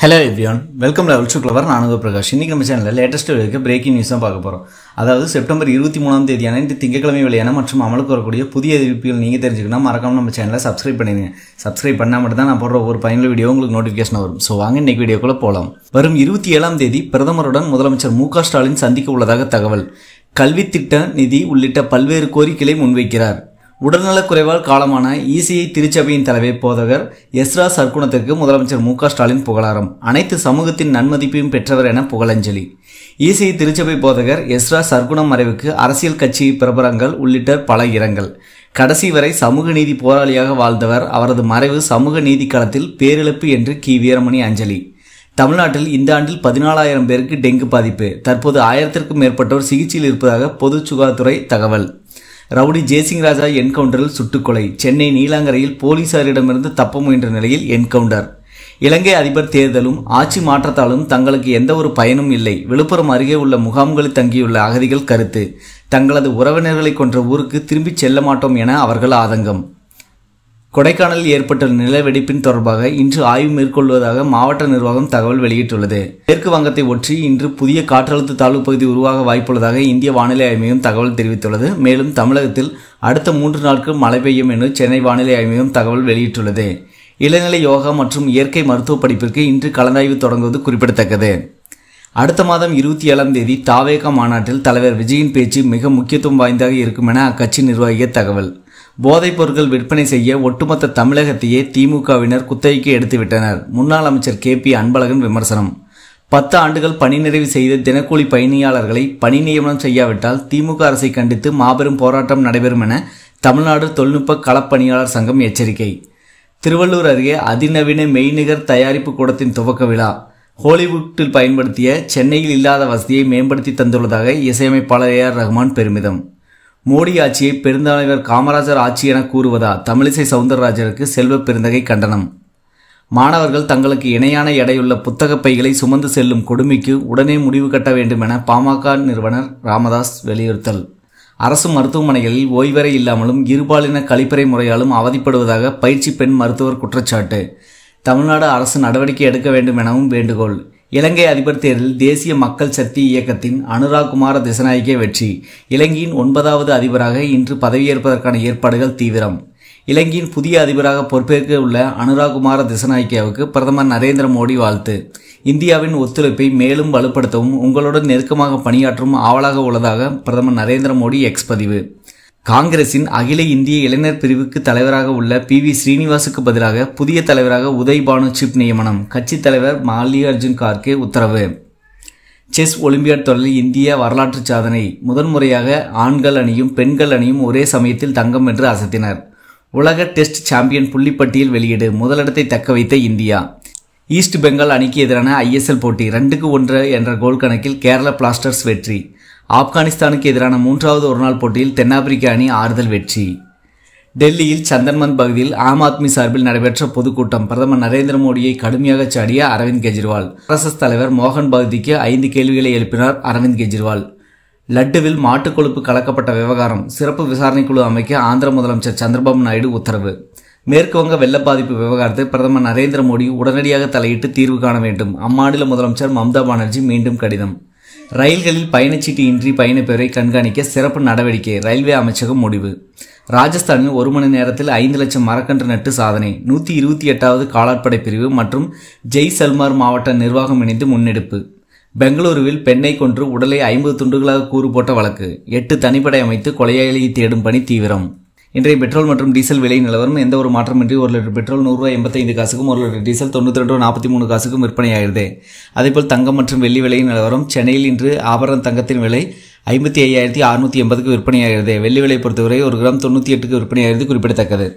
hello everyone welcome level two clever நானுங்க பிரகாஷ் இன்றைக்கி நம்ம சேனலில் லேட்டஸ்ட் இருக்க பிரேக்கிங் நியூஸ் தான் பார்க்க போகிறோம் அதாவது செப்டம்பர் இருபத்தி மூணாம் தேதியான இன்று திங்கக்கிழமை வெளியான மற்றும் அமலுக்கு வரக்கூடிய புதிய அறிவிப்புகள் நீங்கள் தெரிஞ்சுக்கணும் மறக்காமல் நம்ம சேனலை சப்ஸ்கிரைப் பண்ணிடுங்க சப்ஸ்கிரைப் பண்ணால் மட்டும் தான் நான் போடுற ஒரு பயனுள்ள வீடியோ உங்களுக்கு நோட்டிஃபிகேஷன் வரும் ஸோ வாங்க இன்றைக்கி வீடியோக்குள்ளே போகலாம் வரும் இருபத்தி ஏழாம் தேதி பிரதமருடன் முதலமைச்சர் மு ஸ்டாலின் சந்திக்க உள்ளதாக தகவல் கல்வித்திட்ட நிதி உள்ளிட்ட பல்வேறு கோரிக்கைகளை முன்வைக்கிறார் உடல்நலக் குறைவால் காலமான இசிஐ திருச்சபையின் தலைவர் போதகர் எஸ்ரா சர்க்குணத்திற்கு முதலமைச்சர் மு ஸ்டாலின் புகழாரம் அனைத்து சமூகத்தின் நன்மதிப்பையும் பெற்றவர் என புகழஞ்சலி இசிஐ திருச்சபை போதகர் எஸ்ரா சர்க்குணம் மறைவுக்கு அரசியல் கட்சி பிரபலங்கள் உள்ளிட்ட பல இரங்கல் கடைசி வரை சமூக நீதி போராளியாக வாழ்ந்தவர் அவரது மறைவு சமூக நீதி களத்தில் பேரிழப்பு என்று கி வீரமணி அஞ்சலி தமிழ்நாட்டில் இந்த ஆண்டில் பதினாலாயிரம் பேருக்கு டெங்கு பாதிப்பு தற்போது ஆயிரத்திற்கும் மேற்பட்டோர் சிகிச்சையில் இருப்பதாக பொது சுகாதாரத்துறை தகவல் ரவுடி ஜெய்சிங் ராஜா என்கவுண்டரில் சுட்டுக்கொலை சென்னை நீலாங்கரையில் போலீசாரிடமிருந்து தப்ப முயன்ற நிலையில் என்கவுண்டர் இலங்கை அதிபர் தேர்தலும் ஆட்சி மாற்றத்தாலும் தங்களுக்கு எந்த ஒரு பயனும் இல்லை விழுப்புரம் அருகே உள்ள முகாம்களில் தங்கியுள்ள அகதிகள் கருத்து தங்களது உறவினர்களை கொன்ற ஊருக்கு திரும்பிச் செல்ல மாட்டோம் என அவர்கள் ஆதங்கம் கொடைக்கானலில் ஏற்பட்ட நிலவெடிப்பின் தொடர்பாக இன்று ஆய்வு மேற்கொள்வதாக மாவட்ட நிர்வாகம் தகவல் வெளியிட்டுள்ளது மேற்கு வங்கத்தை ஒற்றி இன்று புதிய காற்றழுத்த தாழ்வு பகுதி உருவாக வாய்ப்புள்ளதாக இந்திய வானிலை ஆய்மையும் தகவல் தெரிவித்துள்ளது மேலும் தமிழகத்தில் அடுத்த மூன்று நாட்கள் மழை பெய்யும் என சென்னை வானிலை ஆய்மையும் தகவல் வெளியிட்டுள்ளது இளநிலை யோகா மற்றும் இயற்கை மருத்துவ படிப்பிற்கு இன்று கலந்தாய்வு தொடங்குவது குறிப்பிடத்தக்கது அடுத்த மாதம் இருபத்தி ஏழாம் தேதி தாவேகா மாநாட்டில் தலைவர் விஜயின் பேச்சு மிக முக்கியத்துவம் வாய்ந்ததாக இருக்கும் என அக்கட்சி நிர்வாகிய தகவல் போதைப் பொருட்கள் விற்பனை செய்ய ஒட்டுமொத்த தமிழகத்தையே திமுகவினர் குத்தகைக்கு எடுத்துவிட்டனர் முன்னாள் அமைச்சர் கே பி அன்பழகன் விமர்சனம் பத்து ஆண்டுகள் பணி நிறைவு செய்த தினக்கூலி பயணியாளர்களை பணி நியமனம் செய்யாவிட்டால் திமுக அரசை கண்டித்து மாபெரும் போராட்டம் நடைபெறும் என தமிழ்நாடு தொழில்நுட்ப களப்பணியாளர் சங்கம் எச்சரிக்கை திருவள்ளூர் அருகே அதிநவீன மெய்நிகர் தயாரிப்பு கூடத்தின் துவக்க விழா ஹாலிவுட்டில் பயன்படுத்திய சென்னையில் இல்லாத வசதியை மேம்படுத்தி தந்துள்ளதாக இசையமைப்பாளர் ஏ ஆர் ரஹ்மான் பெருமிதம் மோடி ஆட்சியை பெருந்தலைவர் காமராஜர் ஆட்சி என கூறுவதா தமிழிசை சவுந்தரராஜனுக்கு செல்வ பெருந்தகை கண்டனம் மாணவர்கள் தங்களுக்கு இணையான எடையுள்ள புத்தக பைகளை சுமந்து செல்லும் கொடுமைக்கு உடனே முடிவு கட்ட வேண்டும் என பாமக நிறுவனர் ராமதாஸ் வலியுறுத்தல் அரசு மருத்துவமனைகளில் ஓய்வறை இல்லாமலும் இருபாலின கழிப்பறை முறையாலும் அவதிப்படுவதாக பயிற்சி பெண் மருத்துவர் குற்றச்சாட்டு தமிழ்நாடு அரசு நடவடிக்கை எடுக்க வேண்டும் எனவும் வேண்டுகோள் இலங்கை அதிபர் தேர்தலில் தேசிய மக்கள் சக்தி இயக்கத்தின் அனுராக் குமார திசநாயகே வெற்றி இலங்கையின் ஒன்பதாவது அதிபராக இன்று பதவியேற்பதற்கான ஏற்பாடுகள் தீவிரம் இலங்கையின் புதிய அதிபராக பொறுப்பேற்க உள்ள அனுராக் குமார திசநாயக்கேவுக்கு பிரதமர் நரேந்திர மோடி வாழ்த்து இந்தியாவின் ஒத்துழைப்பை மேலும் வலுப்படுத்தவும் உங்களுடன் நெருக்கமாக பணியாற்றும் ஆவலாக உள்ளதாக பிரதமர் நரேந்திர மோடி எக்ஸ் பதிவு காங்கிரசின் அகில இந்திய இளைஞர் பிரிவுக்கு தலைவராக உள்ள பி வி ஸ்ரீனிவாசுக்கு பதிலாக புதிய தலைவராக உதய் பானு சிப் நியமனம் கட்சித் தலைவர் மல்லிகார்ஜுன் கார்கே உத்தரவு செஸ் ஒலிம்பியாட் தொடரில் இந்திய வரலாற்று சாதனை முதன்முறையாக ஆண்கள் அணியும் பெண்கள் அணியும் ஒரே சமயத்தில் தங்கம் என்று அசத்தினர் உலக டெஸ்ட் சாம்பியன் புள்ளிப்பட்டியல் வெளியீடு முதலிடத்தை தக்க வைத்த இந்தியா ஈஸ்ட் பெங்கால் அணிக்கு எதிரான ஐஎஸ்எல் போட்டி ரெண்டுக்கு ஒன்று என்ற கோல் கணக்கில் கேரள பிளாஸ்டர்ஸ் வெற்றி ஆப்கானிஸ்தானுக்கு எதிரான மூன்றாவது ஒருநாள் போட்டியில் தென்னாப்பிரிக்க அணி ஆறுதல் வெற்றி டெல்லியில் சந்தன்மந்த் பகுதியில் ஆம் ஆத்மி சார்பில் நடைபெற்ற பொதுக்கூட்டம் பிரதமர் நரேந்திர மோடியை கடுமையாக சாடிய அரவிந்த் கெஜ்ரிவால் ஆர்எஸ்எஸ் தலைவர் மோகன் பகுதிக்கு ஐந்து கேள்விகளை எழுப்பினார் அரவிந்த் கெஜ்ரிவால் லட்டுவில் மாட்டுக் கொழுப்பு கலக்கப்பட்ட விவகாரம் சிறப்பு விசாரணை குழு அமைக்க ஆந்திர முதலமைச்சர் சந்திரபாபு நாயுடு உத்தரவு மேற்குவங்க வெள்ள பாதிப்பு விவகாரத்தை பிரதமர் நரேந்திர மோடி உடனடியாக தலையிட்டு தீர்வு காண வேண்டும் அம்மாநில முதலமைச்சர் மம்தா பானர்ஜி மீண்டும் கடிதம் ரயில்களில் பயணச்சீட்டு இன்றி பயணிப்பவரை கண்காணிக்க சிறப்பு நடவடிக்கை ரயில்வே அமைச்சகம் முடிவு ராஜஸ்தானில் ஒரு மணி நேரத்தில் ஐந்து லட்சம் மரக்கன்று நட்டு சாதனை நூற்றி இருபத்தி எட்டாவது காலாட்படை பிரிவு மற்றும் ஜெய் சல்மார் மாவட்ட நிர்வாகம் இணைந்து முன்னெடுப்பு பெங்களூருவில் பெண்ணை கொன்று உடலை ஐம்பது துண்டுகளாக கூறு போட்ட வழக்கு எட்டு தனிப்படை அமைத்து கொலையாளியை தேடும் பணி தீவிரம் இன்றைய பெட்ரோல் மற்றும் டீசல் விலை நிலவரம் எந்த ஒரு மாற்றமின்றி ஒரு லிட்டர் பெட்ரோல் நூறுரூவா எண்பத்தைந்து காசுக்கும் ஒரு லிட்டர் டீசல் தொண்ணூற்றி ரெண்டு நாற்பத்தி மூணு காசுக்கும் விற்பனையாகிறது அதேபோல் தங்கம் மற்றும் வெள்ளி விலையின் நிலவரம் சென்னையில் இன்று ஆபரண தங்கத்தின் விலை ஐம்பத்தி ஐயாயிரத்தி அறுநூற்றி எண்பதுக்கு விற்பனையாகிறது வெள்ளி விலை பொறுத்தவரை ஒரு கிராம் தொண்ணூற்றி எட்டுக்கு விற்பனையாகிறது குறிப்பிடத்தக்கது